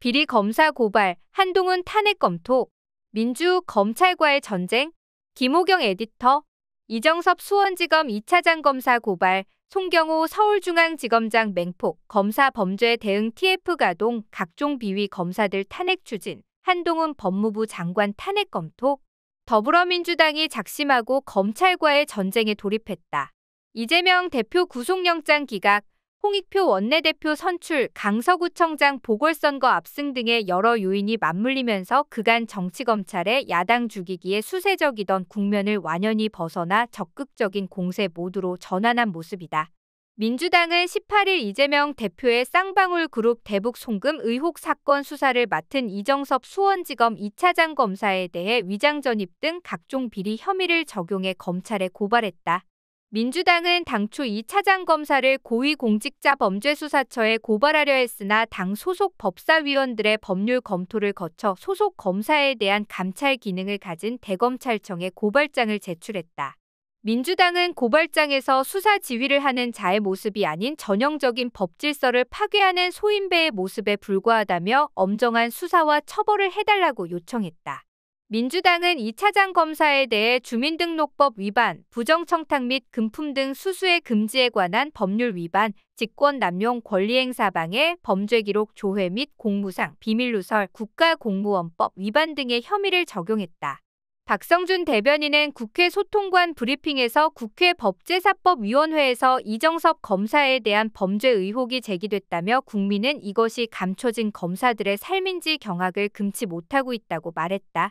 비리 검사 고발, 한동훈 탄핵 검토, 민주 검찰과의 전쟁, 김호경 에디터, 이정섭 수원지검 2차장 검사 고발, 송경호 서울중앙지검장 맹폭, 검사 범죄 대응 TF 가동, 각종 비위 검사들 탄핵 추진, 한동훈 법무부 장관 탄핵 검토, 더불어민주당이 작심하고 검찰과의 전쟁에 돌입했다. 이재명 대표 구속영장 기각, 홍익표 원내대표 선출, 강서구청장 보궐선거 압승 등의 여러 요인이 맞물리면서 그간 정치검찰의 야당 죽이기에 수세적이던 국면을 완연히 벗어나 적극적인 공세 모드로 전환한 모습이다. 민주당은 18일 이재명 대표의 쌍방울 그룹 대북 송금 의혹 사건 수사를 맡은 이정섭 수원지검 2차장 검사에 대해 위장 전입 등 각종 비리 혐의를 적용해 검찰에 고발했다. 민주당은 당초 이 차장 검사를 고위공직자 범죄수사처에 고발하려 했으나 당 소속 법사위원들의 법률 검토를 거쳐 소속 검사에 대한 감찰 기능을 가진 대검찰청에 고발장을 제출했다. 민주당은 고발장에서 수사 지휘를 하는 자의 모습이 아닌 전형적인 법질서를 파괴하는 소인배의 모습에 불과하다며 엄정한 수사와 처벌을 해달라고 요청했다. 민주당은 2차장 검사에 대해 주민등록법 위반, 부정청탁 및 금품 등 수수의 금지에 관한 법률 위반, 직권남용 권리행사 방해, 범죄기록 조회 및 공무상, 비밀누설, 국가공무원법 위반 등의 혐의를 적용했다. 박성준 대변인은 국회 소통관 브리핑에서 국회 법제사법위원회에서 이정섭 검사에 대한 범죄 의혹이 제기됐다며 국민은 이것이 감춰진 검사들의 삶인지 경악을 금치 못하고 있다고 말했다.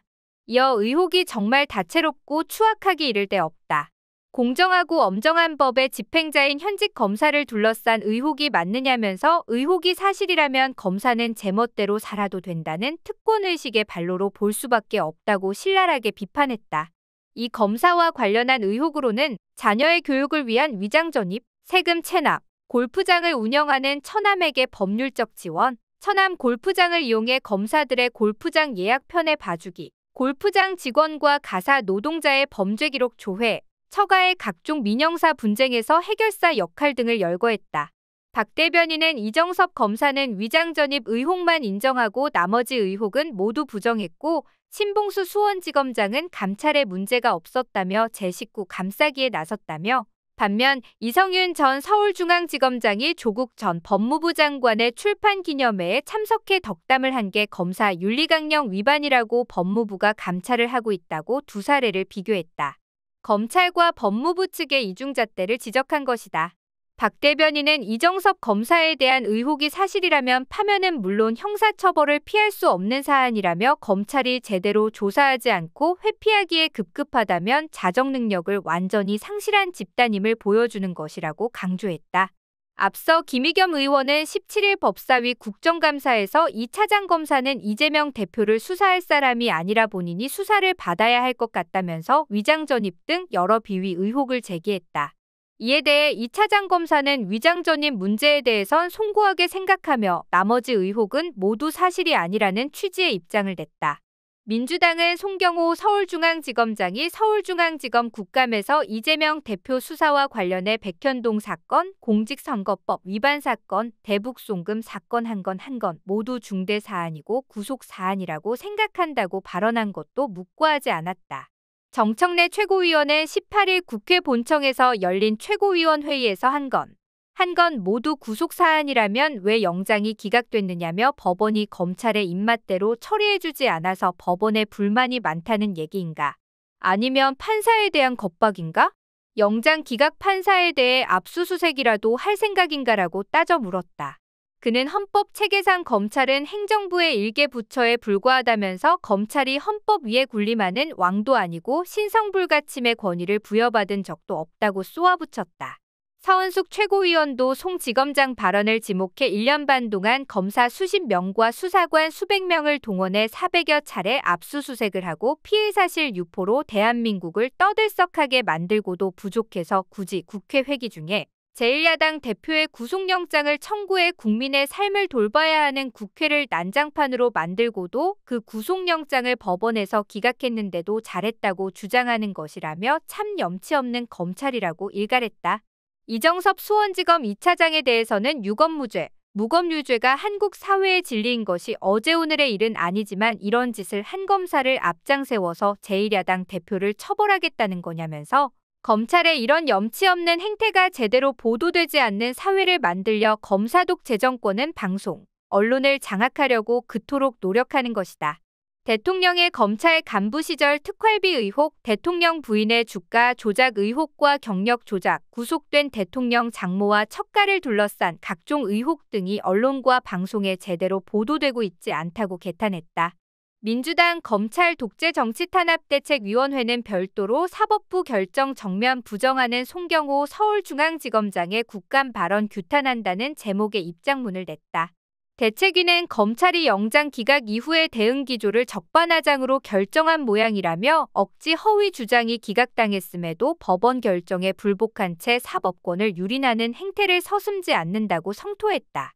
이어 의혹이 정말 다채롭고 추악하기 이를 데 없다. 공정하고 엄정한 법의 집행자인 현직 검사를 둘러싼 의혹이 맞느냐면서 의혹이 사실이라면 검사는 제멋대로 살아도 된다는 특권의식의 발로로 볼 수밖에 없다고 신랄하게 비판했다. 이 검사와 관련한 의혹으로는 자녀의 교육을 위한 위장 전입, 세금 체납, 골프장을 운영하는 처남에게 법률적 지원, 처남 골프장을 이용해 검사들의 골프장 예약 편에 봐주기, 골프장 직원과 가사 노동자의 범죄 기록 조회, 처가의 각종 민영사 분쟁에서 해결사 역할 등을 열거했다. 박 대변인은 이정섭 검사는 위장 전입 의혹만 인정하고 나머지 의혹은 모두 부정했고 신봉수 수원지검장은 감찰에 문제가 없었다며 제 식구 감싸기에 나섰다며 반면 이성윤 전 서울중앙지검장이 조국 전 법무부 장관의 출판 기념회에 참석해 덕담을 한 게 검사 윤리강령 위반이라고 법무부가 감찰을 하고 있다고 두 사례를 비교했다. 검찰과 법무부 측의 이중잣대를 지적한 것이다. 박 대변인은 이정섭 검사에 대한 의혹이 사실이라면 파면은 물론 형사처벌을 피할 수 없는 사안이라며 검찰이 제대로 조사하지 않고 회피하기에 급급하다면 자정 능력을 완전히 상실한 집단임을 보여주는 것이라고 강조했다. 앞서 김의겸 의원은 17일 법사위 국정감사에서 이 차장 검사는 이재명 대표를 수사할 사람이 아니라 본인이 수사를 받아야 할 것 같다면서 위장 전입 등 여러 비위 의혹을 제기했다. 이에 대해 2차장 검사는 위장 전입 문제에 대해선 송구하게 생각하며 나머지 의혹은 모두 사실이 아니라는 취지의 입장을 냈다. 민주당은 송경호 서울중앙지검장이 서울중앙지검 국감에서 이재명 대표 수사와 관련해 백현동 사건, 공직선거법 위반 사건, 대북송금 사건 한 건 한 건 모두 중대 사안이고 구속 사안이라고 생각한다고 발언한 것도 묵과하지 않았다. 정청래 최고위원의 18일 국회 본청에서 열린 최고위원 회의에서 한 건, 한 건 모두 구속 사안이라면 왜 영장이 기각됐느냐며 법원이 검찰의 입맛대로 처리해주지 않아서 법원에 불만이 많다는 얘기인가? 아니면 판사에 대한 겁박인가? 영장 기각 판사에 대해 압수수색이라도 할 생각인가라고 따져 물었다. 그는 헌법 체계상 검찰은 행정부의 일개 부처에 불과하다면서 검찰이 헌법 위에 군림하는 왕도 아니고 신성불가침의 권위를 부여받은 적도 없다고 쏘아붙였다. 서은숙 최고위원도 송지검장 발언을 지목해 1년 반 동안 검사 수십 명과 수사관 수백 명을 동원해 400여 차례 압수수색을 하고 피해사실 유포로 대한민국을 떠들썩하게 만들고도 부족해서 굳이 국회 회기 중에 제1야당 대표의 구속영장을 청구해 국민의 삶을 돌봐야 하는 국회를 난장판으로 만들고도 그 구속영장을 법원에서 기각했는데도 잘했다고 주장하는 것이라며 참 염치없는 검찰이라고 일갈했다. 이정섭 수원지검 2차장에 대해서는 유검무죄, 무검유죄가 한국 사회의 진리인 것이 어제 오늘의 일은 아니지만 이런 짓을 한 검사를 앞장세워서 제1야당 대표를 처벌하겠다는 거냐면서 검찰의 이런 염치 없는 행태가 제대로 보도되지 않는 사회를 만들려 검사독 재정권은 방송, 언론을 장악하려고 그토록 노력하는 것이다. 대통령의 검찰 간부 시절 특활비 의혹, 대통령 부인의 주가 조작 의혹과 경력 조작, 구속된 대통령 장모와 첩가를 둘러싼 각종 의혹 등이 언론과 방송에 제대로 보도되고 있지 않다고 개탄했다. 민주당 검찰 독재 정치 탄압 대책위원회는 별도로 사법부 결정 정면 부정하는 송경호 서울중앙지검장의 국감 발언 규탄한다는 제목의 입장문을 냈다. 대책위는 검찰이 영장 기각 이후의 대응 기조를 적반하장으로 결정한 모양이라며 억지 허위 주장이 기각당했음에도 법원 결정에 불복한 채 사법권을 유린하는 행태를 서슴지 않는다고 성토했다.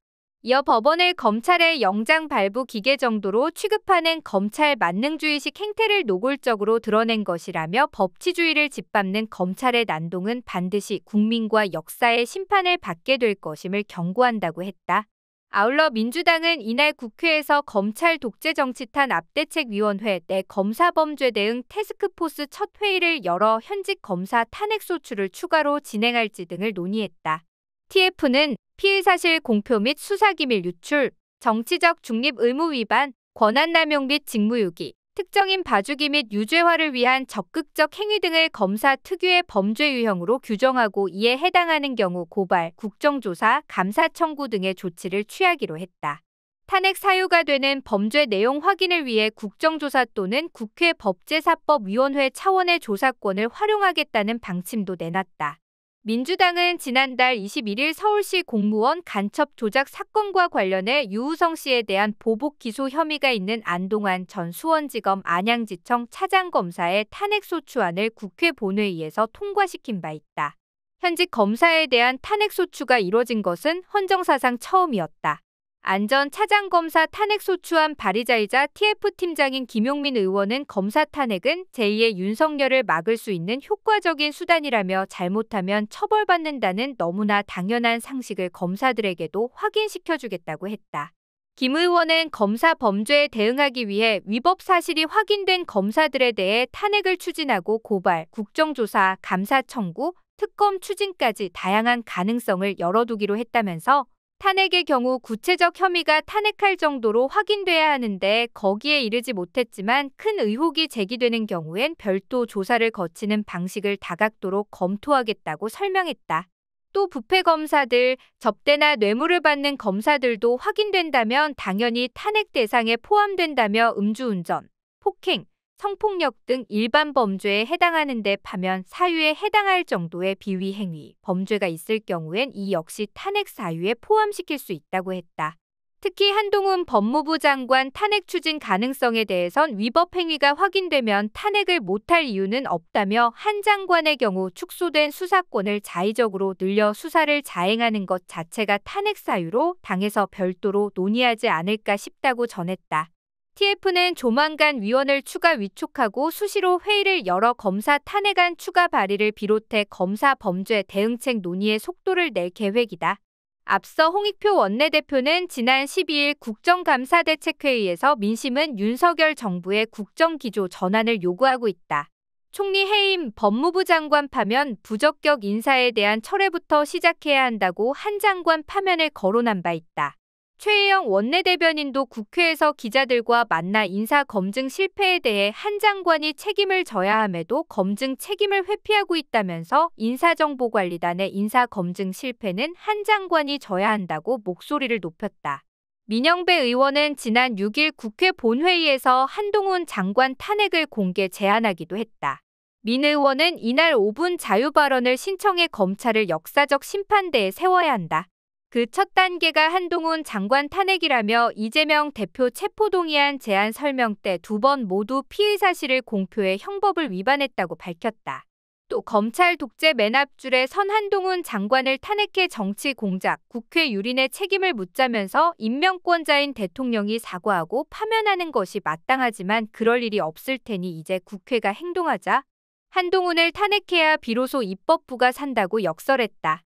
이어 법원을 검찰의 영장 발부 기계 정도로 취급하는 검찰 만능주의식 행태를 노골적으로 드러낸 것이라며 법치주의를 짓밟는 검찰의 난동은 반드시 국민과 역사의 심판을 받게 될 것임을 경고한다고 했다. 아울러 민주당은 이날 국회에서 검찰 독재 정치탄 압대책위원회 내 검사범죄 대응 태스크포스 첫 회의를 열어 현직 검사 탄핵소추를 추가로 진행할지 등을 논의했다. TF는 피의사실 공표 및 수사기밀 유출, 정치적 중립 의무 위반, 권한남용 및 직무유기, 특정인 봐주기 및 유죄화를 위한 적극적 행위 등을 검사 특유의 범죄 유형으로 규정하고 이에 해당하는 경우 고발, 국정조사, 감사 청구 등의 조치를 취하기로 했다. 탄핵 사유가 되는 범죄 내용 확인을 위해 국정조사 또는 국회 법제사법위원회 차원의 조사권을 활용하겠다는 방침도 내놨다. 민주당은 지난달 21일 서울시 공무원 간첩 조작 사건과 관련해 유우성 씨에 대한 보복 기소 혐의가 있는 안동환 전 수원지검 안양지청 차장검사의 탄핵소추안을 국회 본회의에서 통과시킨 바 있다. 현직 검사에 대한 탄핵소추가 이뤄진 것은 헌정사상 처음이었다. 안전차장검사 탄핵소추한 발의자이자 TF팀장인 김용민 의원은 검사 탄핵은 제2의 윤석열을 막을 수 있는 효과적인 수단이라며 잘못하면 처벌받는다는 너무나 당연한 상식을 검사들에게도 확인시켜주겠다고 했다. 김 의원은 검사 범죄에 대응하기 위해 위법 사실이 확인된 검사들에 대해 탄핵을 추진하고 고발, 국정조사, 감사 청구, 특검 추진까지 다양한 가능성을 열어두기로 했다면서 탄핵의 경우 구체적 혐의가 탄핵할 정도로 확인돼야 하는데 거기에 이르지 못했지만 큰 의혹이 제기되는 경우엔 별도 조사를 거치는 방식을 다각도로 검토하겠다고 설명했다. 또 부패 검사들, 접대나 뇌물을 받는 검사들도 확인된다면 당연히 탄핵 대상에 포함된다며 음주운전, 폭행, 성폭력 등 일반 범죄에 해당하는데 반면 사유에 해당할 정도의 비위 행위, 범죄가 있을 경우엔 이 역시 탄핵 사유에 포함시킬 수 있다고 했다. 특히 한동훈 법무부 장관 탄핵 추진 가능성에 대해선 위법 행위가 확인되면 탄핵을 못할 이유는 없다며 한 장관의 경우 축소된 수사권을 자의적으로 늘려 수사를 자행하는 것 자체가 탄핵 사유로 당에서 별도로 논의하지 않을까 싶다고 전했다. TF는 조만간 위원을 추가 위촉하고 수시로 회의를 열어 검사 탄핵안 추가 발의를 비롯해 검사 범죄 대응책 논의에 속도를 낼 계획이다. 앞서 홍익표 원내대표는 지난 12일 국정감사대책회의에서 민심은 윤석열 정부의 국정기조 전환을 요구하고 있다. 총리 해임, 법무부 장관 파면, 부적격 인사에 대한 철회부터 시작해야 한다고 한 장관 파면을 거론한 바 있다. 최혜영 원내대변인도 국회에서 기자들과 만나 인사 검증 실패에 대해 한 장관이 책임을 져야 함에도 검증 책임을 회피하고 있다면서 인사정보관리단의 인사 검증 실패는 한 장관이 져야 한다고 목소리를 높였다. 민영배 의원은 지난 6일 국회 본회의에서 한동훈 장관 탄핵을 공개 제안하기도 했다. 민 의원은 이날 5분 자유 발언을 신청해 검찰을 역사적 심판대에 세워야 한다. 그첫 단계가 한동훈 장관 탄핵이라며 이재명 대표 체포동의안 제안 설명 때 두 번 모두 피의 사실을 공표해 형법을 위반했다고 밝혔다. 또 검찰 독재 맨 앞줄에 선 한동훈 장관을 탄핵해 정치 공작, 국회 유린의 책임을 묻자면서 임명권자인 대통령이 사과하고 파면하는 것이 마땅하지만 그럴 일이 없을 테니 이제 국회가 행동하자. 한동훈을 탄핵해야 비로소 입법부가 산다고 역설했다.